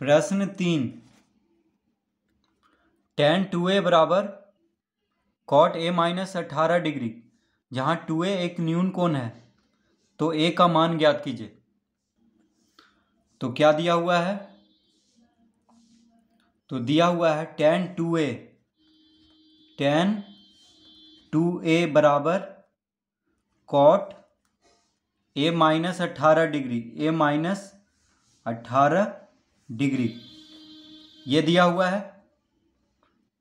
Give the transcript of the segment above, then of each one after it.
प्रश्न तीन ten two A बराबर कॉट ए माइनस अठारह डिग्री जहां टू ए एक न्यून कोण है तो ए का मान ज्ञात कीजिए तो क्या दिया हुआ है तो दिया हुआ है tan two A tan two A बराबर कॉट ए माइनस अट्ठारह डिग्री ए माइनस अट्ठारह डिग्री ये दिया हुआ है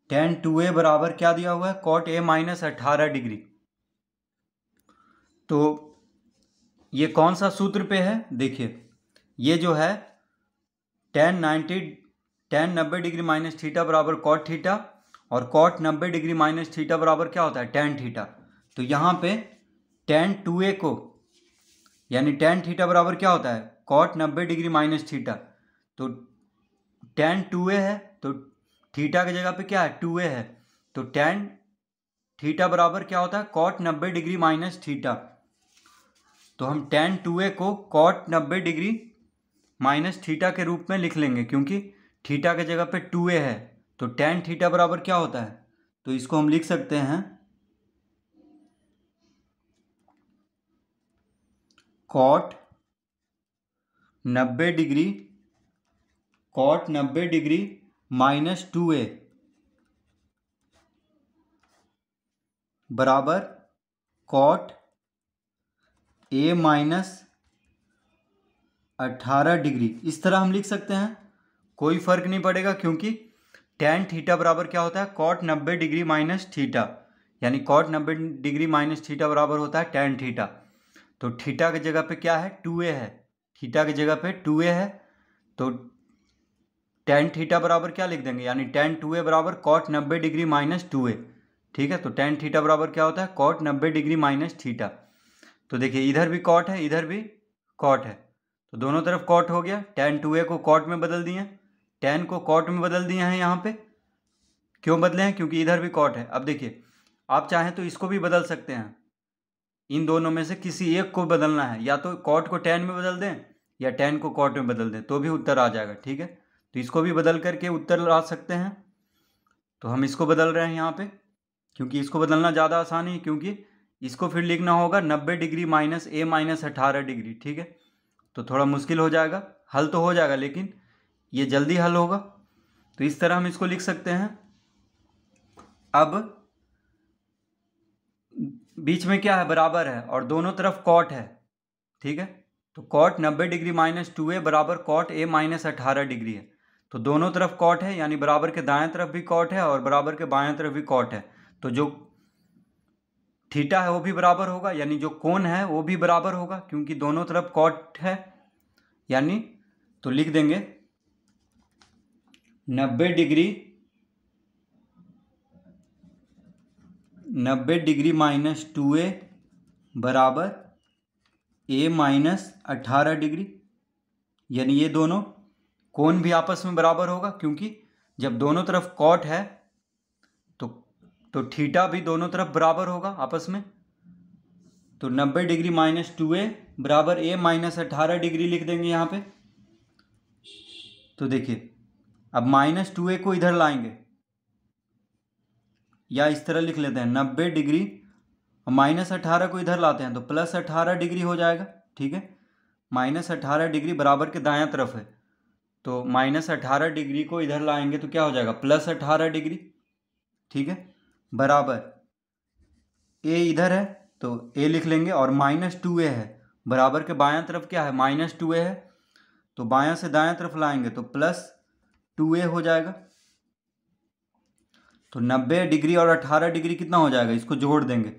टेन टू ए बराबर क्या दिया हुआ है कॉट ए माइनस अट्ठारह डिग्री तो ये कौन सा सूत्र पे है देखिए ये जो है टेन नाइन्टी टेन नब्बे डिग्री माइनस थीटा बराबर कॉट थीटा और कॉट नब्बे डिग्री माइनस थीटा बराबर क्या होता है टेन थीटा तो यहाँ पे टेन टू ए को यानी टेन थीटा बराबर क्या होता है कॉट नब्बे डिग्री माइनस थीटा तो टेन टू ए है तो थीटा की जगह पे क्या है टू ए है तो टेन थीटा बराबर क्या होता है कॉट नब्बे डिग्री माइनस थीटा तो हम टेन टू ए को कॉट नब्बे डिग्री माइनस थीटा के रूप में लिख लेंगे क्योंकि थीटा के जगह पे टू ए है तो टेन थीटा बराबर क्या होता है तो इसको हम लिख सकते हैं कॉट नब्बे डिग्री कॉट नब्बे डिग्री माइनस टू ए बराबर कॉट ए माइनस अट्ठारह डिग्री इस तरह हम लिख सकते हैं कोई फर्क नहीं पड़ेगा क्योंकि टेन थीटा बराबर क्या होता है कॉट नब्बे डिग्री माइनस थीटा यानी कॉट नब्बे डिग्री माइनस थीटा बराबर होता है टेन थीटा तो थीटा की जगह पे क्या है टू ए है थीटा की जगह पे टू ए है तो टेन थीटा बराबर क्या लिख देंगे यानी टेन टू ए बराबर कॉट नब्बे डिग्री माइनस टू ए ठीक है तो टेन थीटा बराबर क्या होता है कॉट नब्बे डिग्री माइनस थीटा तो देखिए इधर भी कॉट है इधर भी कॉट है तो दोनों तरफ कॉट हो गया टेन टू ए को कॉट में बदल दिए टेन को कॉट में बदल दिए हैं यहाँ पे क्यों बदले हैं क्योंकि इधर भी कॉट है अब देखिए आप चाहें तो इसको भी बदल सकते हैं इन दोनों में से किसी एक को बदलना है या तो कॉट को टेन में बदल दें या टेन को कॉट में बदल दें तो भी उत्तर आ जाएगा ठीक है तो इसको भी बदल करके उत्तर ला सकते हैं तो हम इसको बदल रहे हैं यहाँ पे क्योंकि इसको बदलना ज़्यादा आसान है क्योंकि इसको फिर लिखना होगा नब्बे डिग्री माइनस ए माइनस अठारह डिग्री ठीक है तो थोड़ा मुश्किल हो जाएगा हल तो हो जाएगा लेकिन ये जल्दी हल होगा तो इस तरह हम इसको लिख सकते हैं अब बीच में क्या है बराबर है और दोनों तरफ कॉट है ठीक है तो कॉट नब्बे डिग्री माइनस टू ए बराबर कॉट ए माइनस अठारह डिग्री है तो दोनों तरफ कॉट है यानी बराबर के दाएं तरफ भी कॉट है और बराबर के बाएं तरफ भी कॉट है तो जो थीटा है वो भी बराबर होगा यानी जो कोण है वो भी बराबर होगा क्योंकि दोनों तरफ कॉट है यानी तो लिख देंगे नब्बे डिग्री नब्बे डिग्री माइनस टू ए बराबर ए माइनस अट्ठारह डिग्री यानी ये दोनों कौन भी आपस में बराबर होगा क्योंकि जब दोनों तरफ कॉट है तो तो थीटा भी दोनों तरफ बराबर होगा आपस में तो नब्बे डिग्री माइनस टू ए बराबर ए माइनस अट्ठारह डिग्री लिख देंगे यहाँ पे तो देखिए अब माइनस टू ए को इधर लाएंगे या इस तरह लिख लेते हैं नब्बे डिग्री और माइनस अट्ठारह को इधर लाते हैं तो प्लस अट्ठारह डिग्री हो जाएगा ठीक है माइनस अट्ठारह डिग्री बराबर के दाया तरफ है तो माइनस अठारह डिग्री को इधर लाएंगे तो क्या हो जाएगा प्लस अठारह डिग्री ठीक है बराबर ए इधर है तो ए लिख लेंगे और माइनस टू ए है बराबर के बायां तरफ क्या है माइनस टू ए है तो बायां से दायां तरफ लाएंगे तो प्लस टू ए हो जाएगा तो नब्बे डिग्री और अट्ठारह डिग्री कितना हो जाएगा इसको जोड़ देंगे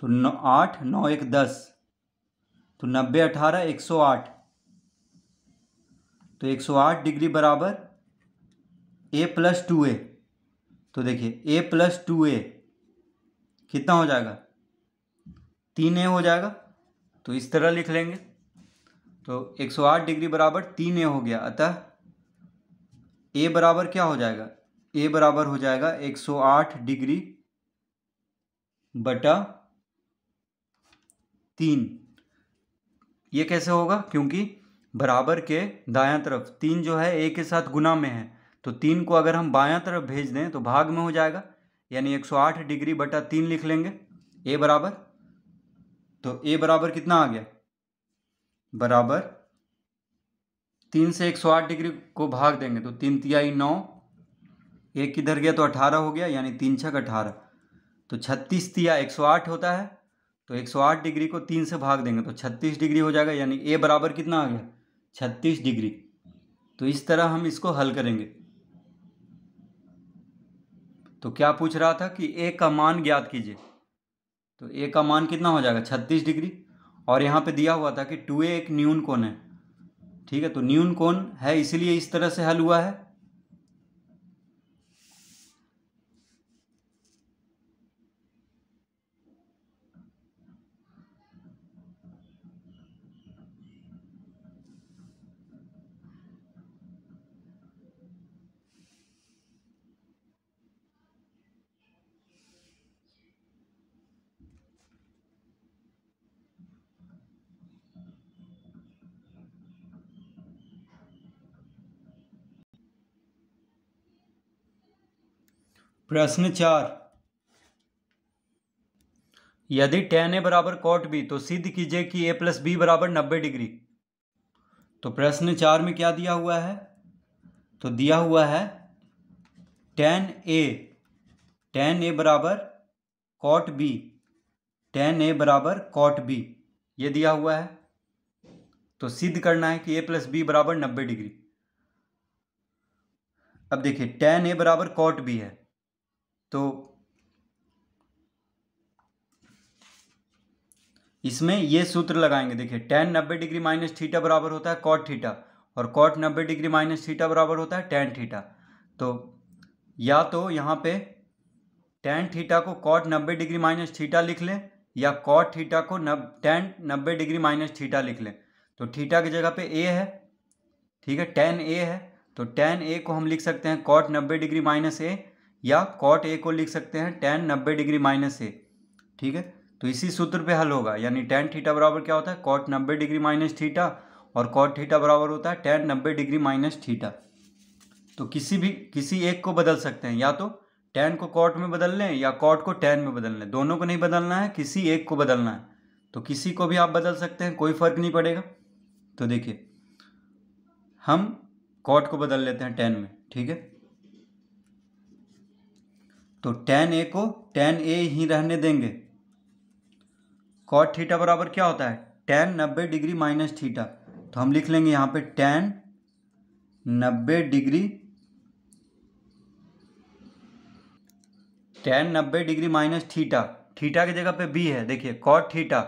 तो नौ आठ नौ एक दस तो नब्बे अठारह एक सौ आठ तो 108 डिग्री बराबर ए प्लस टू ए तो देखिए ए प्लस टू ए कितना हो जाएगा तीन ए हो जाएगा तो इस तरह लिख लेंगे तो 108 डिग्री बराबर तीन ए हो गया अतः ए बराबर क्या हो जाएगा ए बराबर हो जाएगा 108 डिग्री बटा तीन ये कैसे होगा क्योंकि बराबर के दायां तरफ तीन जो है ए के साथ गुना में है तो तीन को अगर हम बायां तरफ भेज दें तो भाग में हो जाएगा यानी 108 डिग्री बटा तीन लिख लेंगे ए बराबर तो ए बराबर कितना आ गया बराबर तीन से 108 डिग्री को भाग देंगे तो तीन तिहाई नौ एक किधर गया तो अठारह हो गया यानी तीन छक अठारह तो छत्तीस तिया एक सौ आठ होता है तो एक सौ आठ डिग्री को तीन से भाग देंगे तो छत्तीस डिग्री हो जाएगा यानी ए बराबर कितना आ गया छत्तीस डिग्री तो इस तरह हम इसको हल करेंगे तो क्या पूछ रहा था कि ए का मान ज्ञात कीजिए तो ए का मान कितना हो जाएगा छत्तीस डिग्री और यहाँ पे दिया हुआ था कि टू ए एक न्यून कोण है ठीक है तो न्यून कोण है इसीलिए इस तरह से हल हुआ है प्रश्न चार यदि टेन ए बराबर कॉट बी तो सिद्ध कीजिए कि ए प्लस बी बराबर नब्बे डिग्री तो प्रश्न चार में क्या दिया हुआ है तो दिया हुआ है टेन ए टेन ए बराबर कॉट बी टेन ए बराबर कॉट बी ये दिया हुआ है तो सिद्ध करना है कि ए प्लस बी बराबर नब्बे डिग्री अब देखिए टेन ए बराबर कॉट बी है तो इसमें ये सूत्र लगाएंगे देखिए टेन नब्बे डिग्री माइनस थीटा बराबर होता है कॉट थीटा और कॉट नब्बे डिग्री माइनस थीटा बराबर होता है टेन थीटा तो या तो यहाँ पे टेन थीटा को कॉट नब्बे डिग्री माइनस थीटा लिख लें या कॉट थीटा को नब टेन नब्बे डिग्री माइनस थीटा लिख लें तो थीटा की जगह पे ए है ठीक है टेन ए है तो टेन ए को हम लिख सकते हैं कॉट नब्बे डिग्री माइनस ए या कॉट ए को लिख सकते हैं टेन नब्बे डिग्री माइनस ए ठीक है तो इसी सूत्र पे हल होगा यानी टेन थीटा बराबर क्या होता है कॉट नब्बे डिग्री माइनस थीटा और कॉट थीटा बराबर होता है टेन नब्बे डिग्री माइनस थीटा तो किसी भी किसी एक को बदल सकते हैं या तो टेन को कॉट में बदल लें या कॉट को टेन में बदल लें दोनों को नहीं बदलना है किसी एक को बदलना है तो किसी को भी आप बदल सकते हैं कोई फ़र्क नहीं पड़ेगा तो देखिए हम कॉट को बदल लेते हैं टेन में ठीक है तो tan a को tan a ही रहने देंगे कॉट थीटा बराबर क्या होता है tan नब्बे डिग्री माइनस थीटा तो हम लिख लेंगे यहां पे tan नब्बे डिग्री tan नब्बे डिग्री माइनस थीटा थीटा की जगह पे b है देखिए कॉट थीटा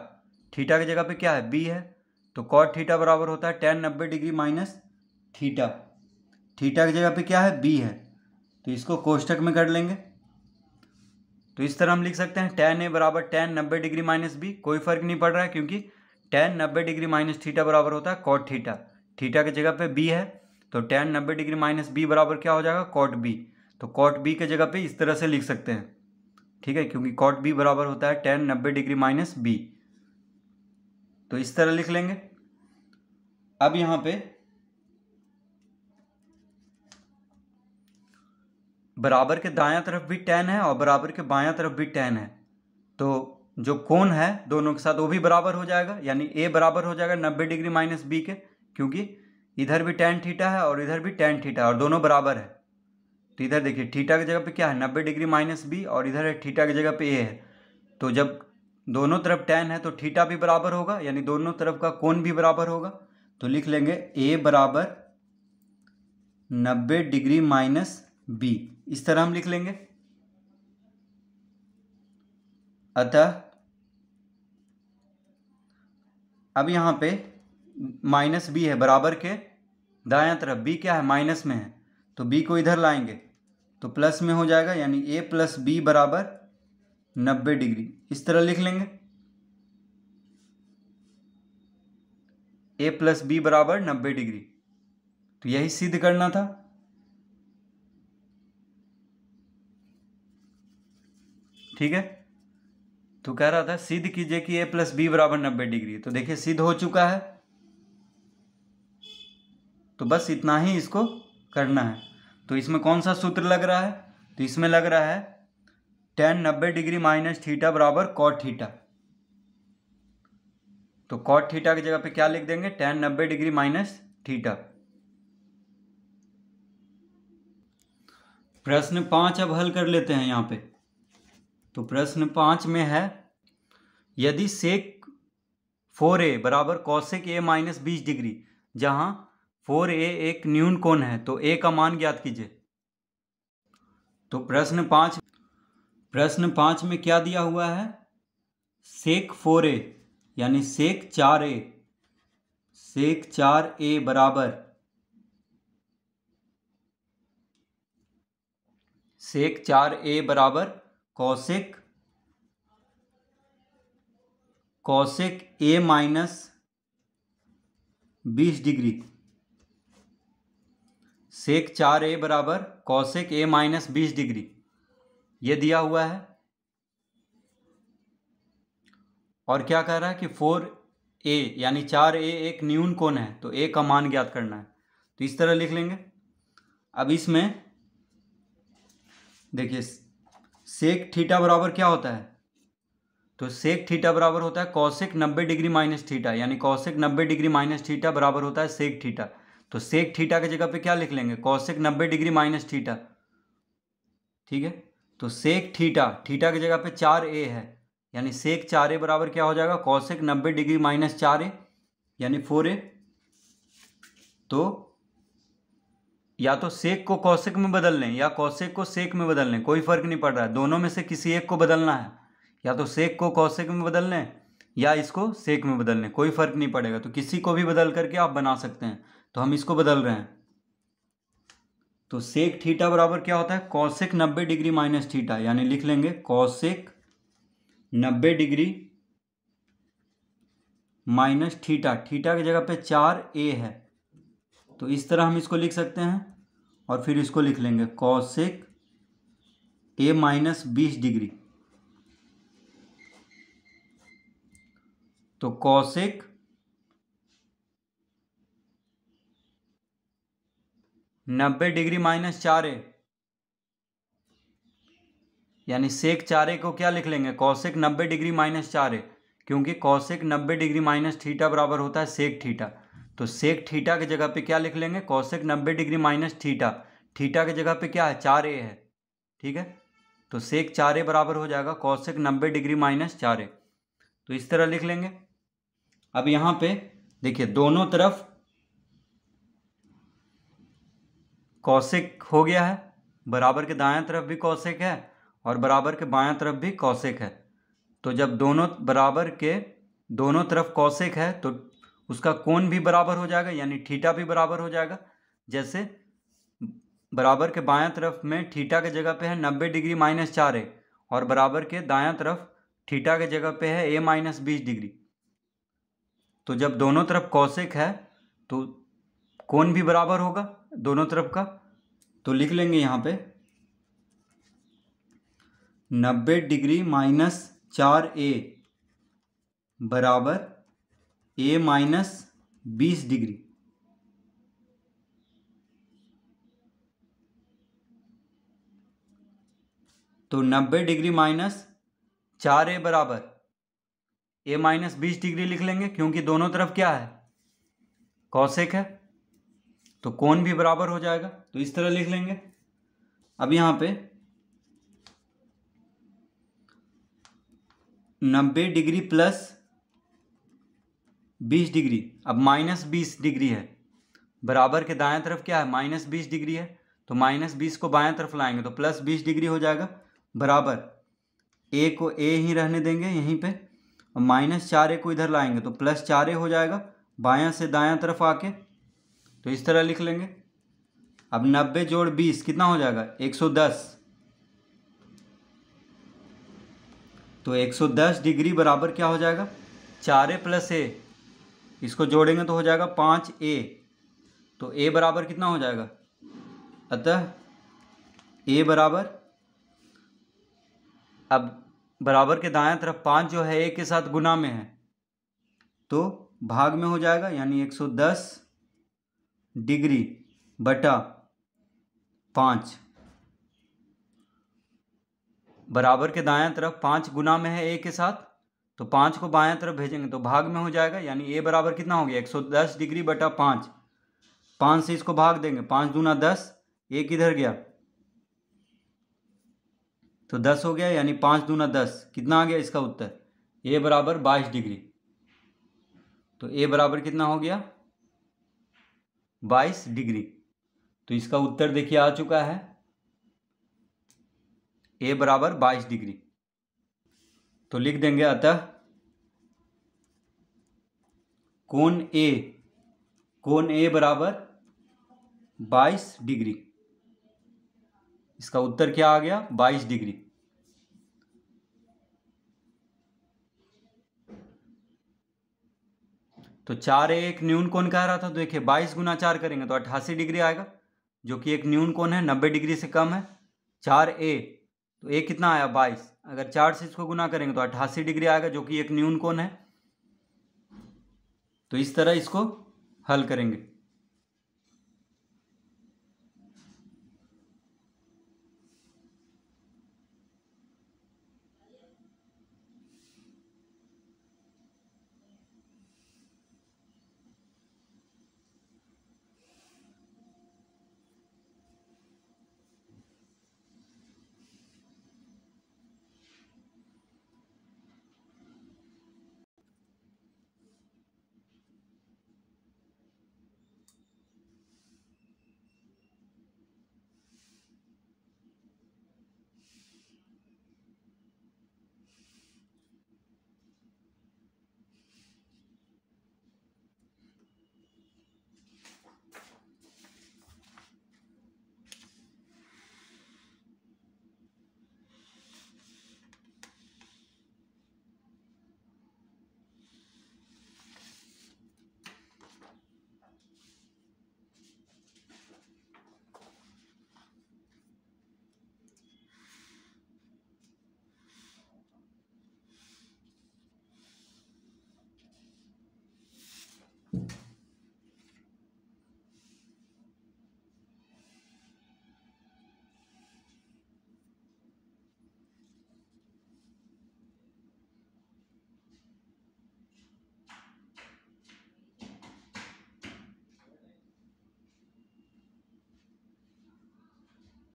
थीटा की जगह पे क्या है b है तो कॉट थीटा बराबर होता है tan नब्बे डिग्री माइनस थीटा थीटा की जगह पे क्या है b है तो इसको कोष्टक में कर लेंगे तो इस तरह हम लिख सकते हैं टेन ए बराबर टेन नब्बे डिग्री माइनस बी कोई फर्क नहीं पड़ रहा है क्योंकि टेन नब्बे डिग्री माइनस थीटा बराबर होता है कॉट थीटा थीटा की जगह पे बी है तो टेन नब्बे डिग्री माइनस बी बराबर क्या हो जाएगा कॉट बी तो कॉट बी के जगह पे इस तरह से लिख सकते हैं ठीक है क्योंकि कॉट बी बराबर होता है टेन नब्बे डिग्री माइनस बी तो इस तरह लिख लेंगे अब यहाँ पे बराबर के दायां तरफ भी टेन है और बराबर के बायां तरफ भी टेन है तो जो कोण है दोनों के साथ वो भी बराबर हो जाएगा यानी ए बराबर हो जाएगा नब्बे डिग्री माइनस बी के क्योंकि इधर भी टेन थीटा है और इधर भी टेन थीटा है और दोनों बराबर है तो इधर देखिए थीटा की जगह पे क्या है नब्बे डिग्री माइनस बी और इधर है थीटा की जगह पे ए है तो जब दोनों तरफ टेन है तो थीटा भी बराबर होगा यानी दोनों तरफ का कोन भी बराबर होगा तो लिख लेंगे ए बराबर नब्बे डिग्री माइनस बी इस तरह हम लिख लेंगे अतः अब यहाँ पे माइनस बी है बराबर के दायां तरफ बी क्या है माइनस में है तो बी को इधर लाएंगे तो प्लस में हो जाएगा यानी ए प्लस बी बराबर नब्बे डिग्री इस तरह लिख लेंगे ए प्लस बी बराबर नब्बे डिग्री तो यही सिद्ध करना था ठीक है तो कह रहा था सिद्ध कीजिए कि ए प्लस बी बराबर नब्बे डिग्री तो देखिए सिद्ध हो चुका है तो बस इतना ही इसको करना है तो इसमें कौन सा सूत्र लग रहा है तो इसमें लग रहा है टेन नब्बे डिग्री माइनस थीटा बराबर कॉट थीटा तो कॉट थीटा की जगह पे क्या लिख देंगे टेन नब्बे डिग्री माइनस थीटा प्रश्न पांच अब हल कर लेते हैं यहां पे तो प्रश्न पाँच में है यदि सेक फोर ए बराबर कौशिक ए माइनस बीस डिग्री जहाँ फोर ए एक न्यून कोण है तो ए का मान ज्ञात कीजिए तो प्रश्न पाँच प्रश्न पाँच में क्या दिया हुआ है सेक फोर ए यानी सेक चार ए सेक चार ए बराबर सेक चार ए बराबर कौशिक कौशिक ए माइनस बीस डिग्री सेक चार ए बराबर कौशिक ए माइनस बीस डिग्री ये दिया हुआ है और क्या कह रहा है कि फोर ए यानी चार ए एक न्यून कोण है तो ए का मान ज्ञात करना है तो इस तरह लिख लेंगे अब इसमें देखिए सेक थीटा बराबर क्या होता है तो सेक थीटा बराबर होता है कौशिक नब्बे डिग्री माइनस थीटा यानी कौशिक नब्बे डिग्री माइनस थीटा बराबर होता है सेक थीटा तो सेक थीटा की जगह पे क्या लिख लेंगे कौशिक नब्बे डिग्री माइनस थीटा ठीक है तो सेक थीटा थीटा की जगह पे चार ए है यानी सेक चार ए बराबर क्या हो जाएगा कौशिक नब्बे डिग्री माइनस चार ए यानी फोर ए तो या तो सेक को कौशिक में बदल लें या कौशिक को सेक में बदल लें कोई फ़र्क नहीं पड़ रहा है दोनों में से किसी एक को बदलना है या तो सेक को कौशिक में बदल लें या इसको सेक में बदल लें कोई फ़र्क नहीं पड़ेगा तो किसी को भी बदल करके आप बना सकते हैं तो हम इसको बदल रहे हैं तो सेक थीटा बराबर क्या होता है कौशिक नब्बे डिग्री माइनस थीटा यानी लिख लेंगे कौशिक नब्बे डिग्री माइनस थीटा थीटा की जगह पे चार ए है तो इस तरह हम इसको लिख सकते हैं और फिर इसको लिख लेंगे कौशिक ए माइनस बीस डिग्री तो कौशिक नब्बे डिग्री माइनस चार ए यानी सेक चार ए को क्या लिख लेंगे कौशिक नब्बे डिग्री माइनस चार ए क्योंकि कौशिक नब्बे डिग्री माइनस थीटा बराबर होता है सेक थीटा तो सेक थीटा की जगह पे क्या लिख लेंगे कौशिक नब्बे डिग्री माइनस थीटा थीटा की जगह पे क्या है चार ए है ठीक है तो सेक चार ए बराबर हो जाएगा कौशिक नब्बे डिग्री माइनस चार ए तो इस तरह लिख लेंगे अब यहाँ पे देखिए दोनों तरफ कौशिक हो गया है बराबर के दाया तरफ भी कौशिक है और बराबर के बाया तरफ भी कौशिक है तो जब दोनों बराबर के दोनों तरफ कौशिक है तो उसका कोण भी बराबर हो जाएगा यानी ठीटा भी बराबर हो जाएगा जैसे बराबर के बायां तरफ में ठीटा के जगह पे है नब्बे डिग्री माइनस चार ए और बराबर के दायां तरफ ठीटा के जगह पे है ए माइनस बीस डिग्री तो जब दोनों तरफ कौशिक है तो कोण भी बराबर होगा दोनों तरफ का तो लिख लेंगे यहाँ पे नब्बे डिग्री माइनस चार ए बराबर ए माइनस बीस डिग्री तो नब्बे डिग्री माइनस चार ए बराबर ए माइनस बीस डिग्री लिख लेंगे क्योंकि दोनों तरफ क्या है कौशिक है तो कोण भी बराबर हो जाएगा तो इस तरह लिख लेंगे अब यहां पे नब्बे डिग्री प्लस बीस डिग्री अब माइनस बीस डिग्री है बराबर के दाएं तरफ क्या है माइनस बीस डिग्री है तो माइनस बीस को बाएं तरफ लाएंगे तो प्लस बीस डिग्री हो जाएगा बराबर ए को ए ही रहने देंगे यहीं पे और माइनस चार ए को इधर लाएंगे तो प्लस चार ए हो जाएगा बाया से दाया तरफ आके तो इस तरह लिख लेंगे अब नब्बे जोड़ बीस कितना हो जाएगा एक सौ दस तो एक सौ दस डिग्री बराबर क्या हो जाएगा चार ए प्लस ए इसको जोड़ेंगे तो हो जाएगा पाँच ए तो ए बराबर कितना हो जाएगा अतः ए बराबर अब बराबर के दाएं तरफ पाँच जो है ए के साथ गुना में है तो भाग में हो जाएगा यानी एक सौ दस डिग्री बटा पाँच बराबर के दाएं तरफ पाँच गुना में है ए के साथ तो पाँच को बाएं तरफ भेजेंगे तो भाग में हो जाएगा यानी ए बराबर कितना हो गया एक सौ दस डिग्री बटा पाँच पाँच से इसको भाग देंगे पाँच दूना दस ए किधर गया तो दस हो गया यानी पाँच दूना दस कितना आ गया इसका उत्तर ए बराबर बाईस डिग्री तो ए बराबर कितना हो गया बाईस डिग्री तो इसका उत्तर देखिए आ चुका है ए बराबर बाईस डिग्री तो लिख देंगे अतः कोण ए कोण ए बराबर 22 डिग्री इसका उत्तर क्या आ गया 22 डिग्री तो चार ए एक न्यून कोण कह रहा था तो देखिए 22 गुना चार करेंगे तो अट्ठासी डिग्री आएगा जो कि एक न्यून कोण है 90 डिग्री से कम है चार ए तो ये कितना आया बाईस अगर चार से इसको गुना करेंगे तो अट्ठासी डिग्री आएगा जो कि एक न्यून कोण है तो इस तरह इसको हल करेंगे